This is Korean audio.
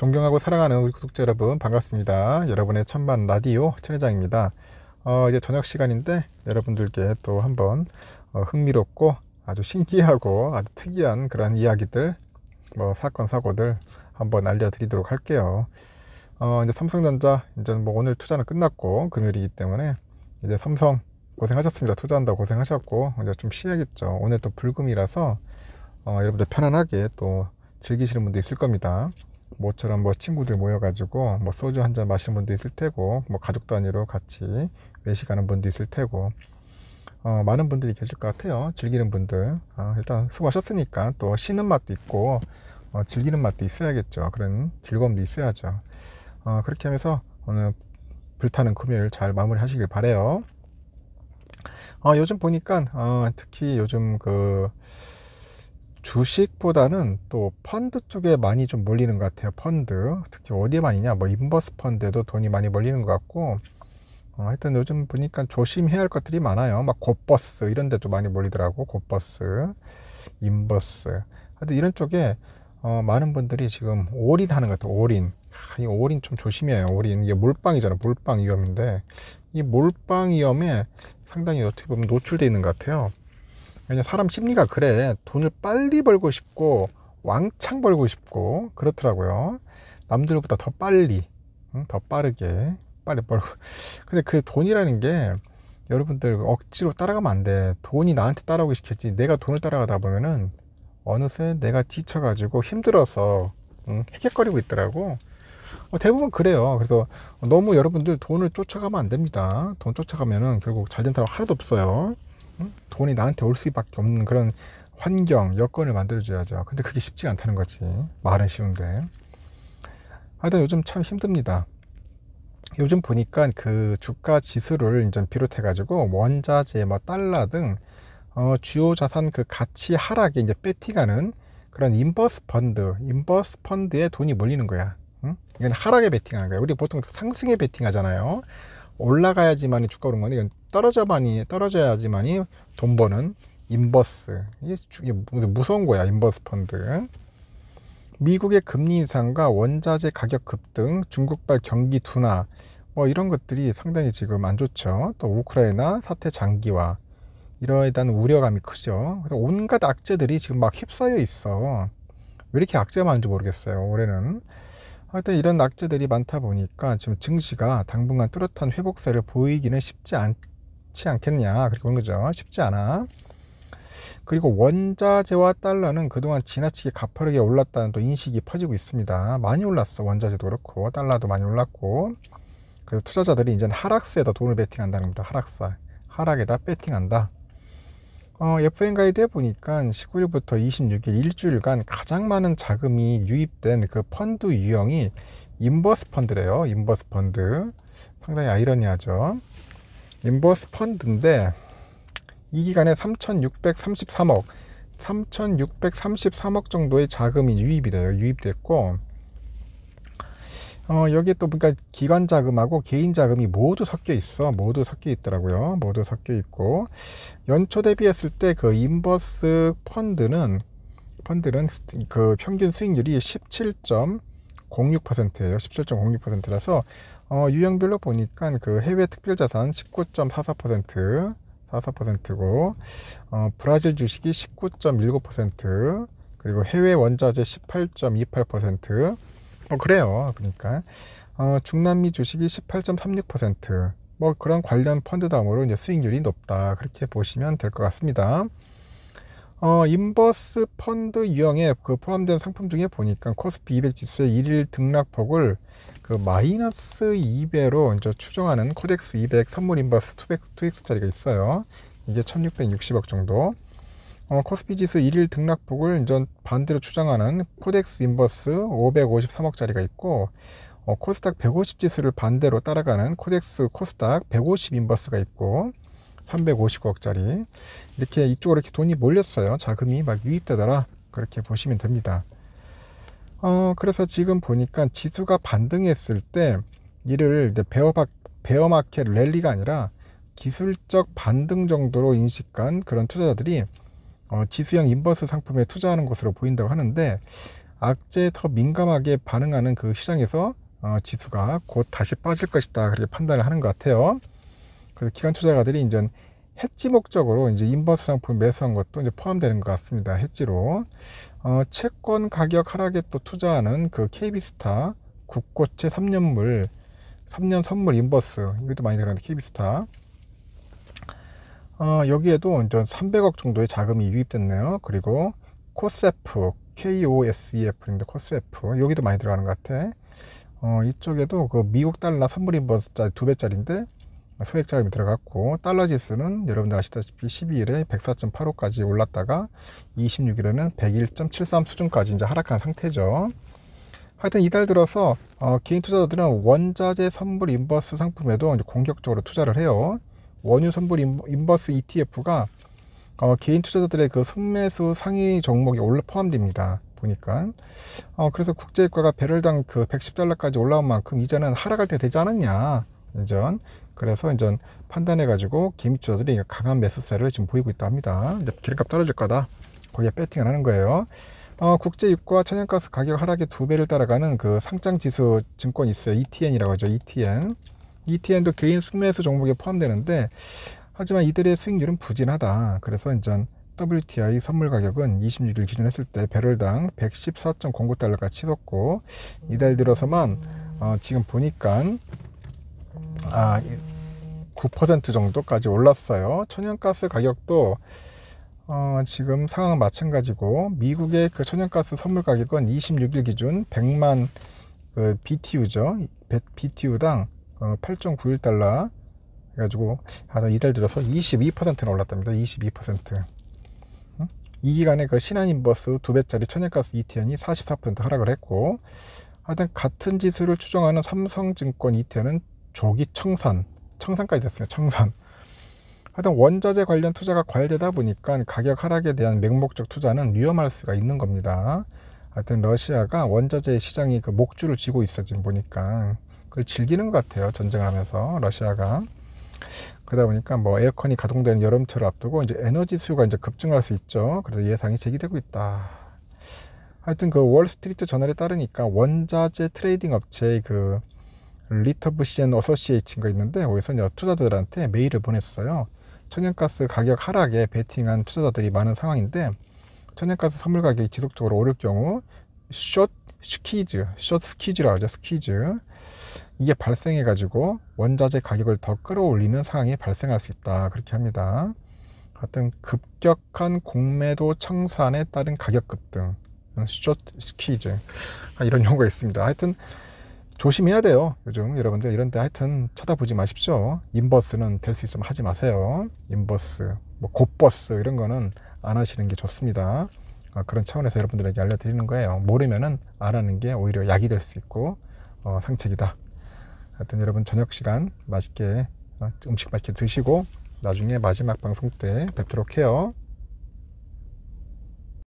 존경하고 사랑하는 우리 구독자 여러분 반갑습니다. 여러분의 천만 라디오 천회장입니다. 어, 이제 저녁 시간인데 여러분들께 또 한번 어, 흥미롭고 아주 신기하고 아주 특이한 그런 이야기들 뭐 사건 사고들 한번 알려드리도록 할게요. 어, 이제 삼성전자 이제 뭐 오늘 투자는 끝났고 금요일이기 때문에 이제 삼성 고생하셨습니다. 투자한다 고생하셨고 이제 좀 쉬야겠죠. 오늘 또 불금이라서 어, 여러분들 편안하게 또 즐기시는 분도 있을 겁니다. 모처럼 뭐 친구들 모여가지고 뭐 소주 한 잔 마시는 분도 있을 테고 뭐 가족 단위로 같이 외식하는 분도 있을 테고 어, 많은 분들이 계실 것 같아요 즐기는 분들 아, 일단 수고하셨으니까 또 쉬는 맛도 있고 어, 즐기는 맛도 있어야겠죠 그런 즐거움도 있어야죠 어, 그렇게 하면서 오늘 불타는 금요일 잘 마무리 하시길 바래요 어, 요즘 보니까 어, 특히 요즘 그 주식보다는 또 펀드 쪽에 많이 좀 몰리는 것 같아요. 펀드. 특히 어디에 많이냐? 뭐 인버스 펀드에도 돈이 많이 몰리는 것 같고 어, 하여튼 요즘 보니까 조심해야 할 것들이 많아요. 막 곱버스 이런 데도 많이 몰리더라고. 곱버스, 인버스. 하여튼 이런 쪽에 어, 많은 분들이 지금 올인하는 것 같아요. 올인. 이 올인 좀 조심해요. 올인. 이게 몰빵이잖아. 몰빵 위험인데 이 몰빵 위험에 상당히 어떻게 보면 노출되어 있는 것 같아요. 왜냐 사람 심리가 그래 돈을 빨리 벌고 싶고 왕창 벌고 싶고 그렇더라고요 남들보다 더 빨리 응? 더 빠르게 빨리 벌고 근데 그 돈이라는 게 여러분들 억지로 따라가면 안 돼 돈이 나한테 따라오기 시켰지 내가 돈을 따라가다 보면은 어느새 내가 지쳐가지고 힘들어서 응? 헤헷거리고 있더라고 어, 대부분 그래요 그래서 너무 여러분들 돈을 쫓아가면 안 됩니다 돈 쫓아가면은 결국 잘된 사람 하나도 없어요 돈이 나한테 올 수밖에 없는 그런 환경, 여건을 만들어줘야죠. 근데 그게 쉽지 않다는 거지. 말은 쉬운데. 하여튼 요즘 참 힘듭니다. 요즘 보니까 그 주가 지수를 이제 비롯해가지고 원자재, 뭐 달러 등 어, 주요 자산 그 가치 하락에 이제 배팅하는 그런 인버스 펀드, 인버스 펀드에 돈이 몰리는 거야. 응? 이건 하락에 베팅하는 거야. 우리 보통 상승에 베팅하잖아요. 올라가야지만이 주가 오른 건데 이건 떨어져만이 떨어져야지만이 돈 버는 인버스 이게, 이게 무서운 거야 인버스 펀드 미국의 금리 인상과 원자재 가격 급등 중국발 경기 둔화 뭐 이런 것들이 상당히 지금 안 좋죠 또 우크라이나 사태 장기화 이러에 대한 우려감이 크죠 그래서 온갖 악재들이 지금 막 휩싸여 있어 왜 이렇게 악재가 많은지 모르겠어요 올해는 하여튼 이런 낙제들이 많다 보니까 지금 증시가 당분간 뚜렷한 회복세를 보이기는 쉽지 않지 않겠냐 그렇게 보는 거죠 쉽지 않아 그리고 원자재와 달러는 그동안 지나치게 가파르게 올랐다는 또 인식이 퍼지고 있습니다 많이 올랐어 원자재도 그렇고 달러도 많이 올랐고 그래서 투자자들이 이제 하락세에다 돈을 베팅한다는 겁니다 하락세 하락에다 베팅한다 어, FN 가이드에 보니까 19일부터 26일 일주일간 가장 많은 자금이 유입된 그 펀드 유형이 인버스 펀드래요. 인버스 펀드. 상당히 아이러니하죠. 인버스 펀드인데 이 기간에 3,633억, 3,633억 정도의 자금이 유입이 돼요. 유입됐고 어, 여기에 또 그러니까 기관 자금하고 개인 자금이 모두 섞여 있어. 모두 섞여 있더라고요. 모두 섞여 있고 연초 대비했을 때 그 인버스 펀드는 펀드는 그 평균 수익률이 17.06%예요. 17.06%라서 어, 유형별로 보니까 그 해외 특별 자산 19.44% 44%고 어, 브라질 주식이 19.19% 그리고 해외 원자재 18.28%뭐 그래요. 그러니까 어, 중남미 주식이 18.36%. 뭐 그런 관련 펀드 다음으로 이제 수익률이 높다 그렇게 보시면 될 것 같습니다. 어, 인버스 펀드 유형에 그 포함된 상품 중에 보니까 코스피 200 지수의 일일 등락폭을 그 마이너스 2배로 이제 추정하는 코덱스 200 선물 인버스 200, 2X짜리가 있어요. 이게 1660억 정도. 어, 코스피 지수 1일 등락폭을 전 반대로 추정하는 코덱스 인버스 553억짜리가 있고 어, 코스닥 150 지수를 반대로 따라가는 코덱스 코스닥 150 인버스가 있고 359억짜리 이렇게 이쪽으로 이렇게 돈이 몰렸어요. 자금이 막 유입되더라 그렇게 보시면 됩니다. 어, 그래서 지금 보니까 지수가 반등했을 때 이를 베어박, 베어마켓 랠리가 아니라 기술적 반등 정도로 인식한 그런 투자자들이 어, 지수형 인버스 상품에 투자하는 것으로 보인다고 하는데 악재에 더 민감하게 반응하는 그 시장에서 어, 지수가 곧 다시 빠질 것이다 그렇게 판단을 하는 것 같아요. 그래서 기관 투자가들이 이제 해지 목적으로 이제 인버스 상품 매수한 것도 이제 포함되는 것 같습니다. 해지로 어, 채권 가격 하락에 또 투자하는 그 KB스타 국고채 3년물 3년 선물 인버스 이것도 많이 들어가는데 KB스타 어, 여기에도 이제 300억 정도의 자금이 유입됐네요. 그리고 코세프, KOSEF인데 코세프 여기도 많이 들어가는 것 같아. 어, 이쪽에도 그 미국 달러 선물인버스짜리 두 배짜리인데 소액 자금이 들어갔고 달러 지수는 여러분들 아시다시피 12일에 104.85까지 올랐다가 26일에는 101.73 수준까지 이제 하락한 상태죠. 하여튼 이달 들어서 어, 개인 투자자들은 원자재 선물 인버스 상품에도 공격적으로 투자를 해요. 원유 선불 인버스 ETF가 어, 개인 투자자들의 그 순매수 상위 종목에 올라 포함됩니다. 보니까 어, 그래서 국제유가가 배럴당 그 110달러까지 올라온 만큼 이제는 하락할 때 되지 않았냐 이전 그래서 이전 판단해 가지고 개미 투자들이 강한 매수세를 지금 보이고 있다 합니다. 이제 기름값 떨어질 거다 거기에 배팅을 하는 거예요. 어, 국제유가 천연가스 가격 하락의 두 배를 따라가는 그 상장지수 증권 있어요. ETN이라고 하죠. ETN. ETN도 개인 순매수 종목에 포함되는데 하지만 이들의 수익률은 부진하다. 그래서 이제 WTI 선물 가격은 26일 기준했을 때 배럴당 114.09달러가 치솟고 이달 들어서만 어, 지금 보니까 아, 9% 정도까지 올랐어요. 천연가스 가격도 어, 지금 상황 은 마찬가지고 미국의 그 천연가스 선물 가격은 26일 기준 100만 그 BTU죠. BTU당 어, 러면 8.91달러 해가지고 한 이달 들어서 22%나 올랐답니다. 22%. 응? 이 기간에 그 신한인버스 두 배짜리 천연가스 ETN이 44% 하락을 했고 하여튼 같은 지수를 추정하는 삼성증권 ETN은 조기 청산, 청산까지 됐어요. 청산. 하여튼 원자재 관련 투자가 과열되다 보니까 가격 하락에 대한 맹목적 투자는 위험할 수가 있는 겁니다. 하여튼 러시아가 원자재 시장이 그 목줄을 쥐고 있어 지금 보니까 그걸 즐기는 것 같아요. 전쟁을 하면서 러시아가 그러다 보니까 뭐 에어컨이 가동되는 여름철을 앞두고 이제 에너지 수요가 이제 급증할 수 있죠. 그래서 예상이 제기되고 있다. 하여튼 그 월스트리트 저널에 따르니까 원자재 트레이딩 업체의 그 리터브시앤 어서시에이츠가 있는데 거기서 는 투자자들한테 메일을 보냈어요. 천연가스 가격 하락에 베팅한 투자자들이 많은 상황인데 천연가스 선물 가격이 지속적으로 오를 경우 숏 스키즈숏스키즈라고 하죠. 스키즈 이게 발생해 가지고 원자재 가격을 더 끌어올리는 상황이 발생할 수 있다. 그렇게 합니다. 같은 급격한 공매도 청산에 따른 가격 급등. 숏스키즈 이런 용어가 있습니다. 하여튼 조심해야 돼요. 요즘 여러분들 이런데 하여튼 쳐다보지 마십시오. 인버스는 될 수 있으면 하지 마세요. 인버스, 뭐 곧버스 이런 거는 안 하시는 게 좋습니다. 어, 그런 차원에서 여러분들에게 알려드리는 거예요. 모르면은 알아는 게 오히려 약이 될 수 있고 어, 상책이다. 하여튼 여러분 저녁 시간 맛있게 어, 음식 맛있게 드시고 나중에 마지막 방송 때 뵙도록 해요.